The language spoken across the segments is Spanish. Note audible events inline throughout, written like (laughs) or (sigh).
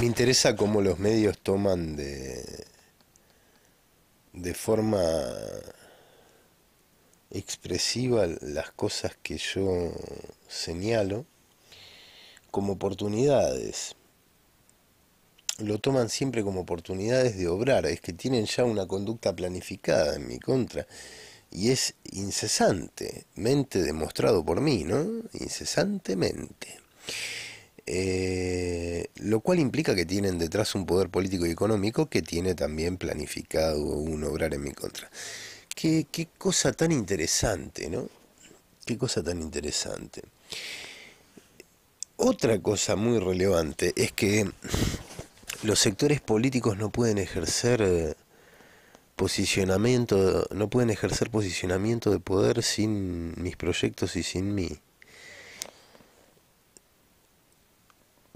Me interesa cómo los medios toman de, forma expresiva las cosas que yo señalo como oportunidades. Lo toman siempre como oportunidades de obrar, es que tienen ya una conducta planificada en mi contra. Y es incesantemente demostrado por mí, ¿no? Incesantemente. Eh, lo cual implica que tienen detrás un poder político y económico que tiene también planificado un obrar en mi contra. Qué, qué cosa tan interesante, ¿no? Qué cosa tan interesante. Otra cosa muy relevante es que los sectores políticos no pueden ejercer eh, posicionamiento, no pueden ejercer posicionamiento de poder sin mis proyectos y sin mí.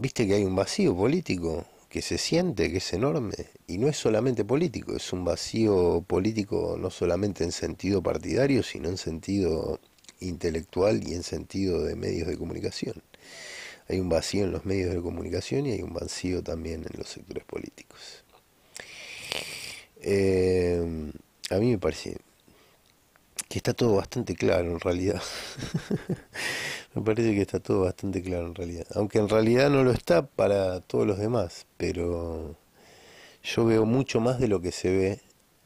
viste que hay un vacío político que se siente, que es enorme, y no es solamente político, es un vacío político no solamente en sentido partidario, sino en sentido intelectual y en sentido de medios de comunicación. Hay un vacío en los medios de comunicación y hay un vacío también en los sectores políticos. Eh, a mí me parece está todo bastante claro en realidad. (laughs) Me parece que está todo bastante claro en realidad. Aunque en realidad no lo está para todos los demás, pero yo veo mucho más de lo que se ve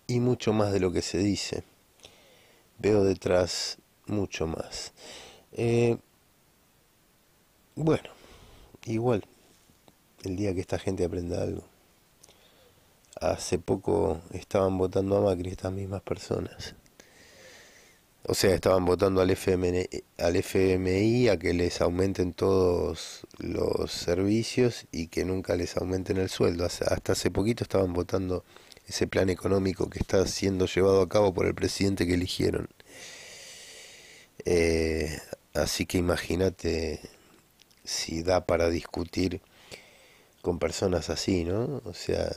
y mucho más de lo que se dice. Veo detrás mucho más. Eh, bueno, igual, el día que esta gente aprenda algo. Hace poco estaban votando a Macri estas mismas personas. O sea, estaban votando al, FMI, al a que les aumenten todos los servicios y que nunca les aumenten el sueldo. Hasta hace poquito estaban votando ese plan económico que está siendo llevado a cabo por el presidente que eligieron. Eh, así que imagínate si da para discutir con personas así, ¿no? O sea,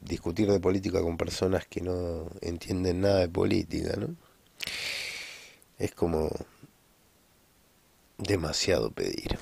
discutir de política con personas que no entienden nada de política, ¿no? es como demasiado pedir.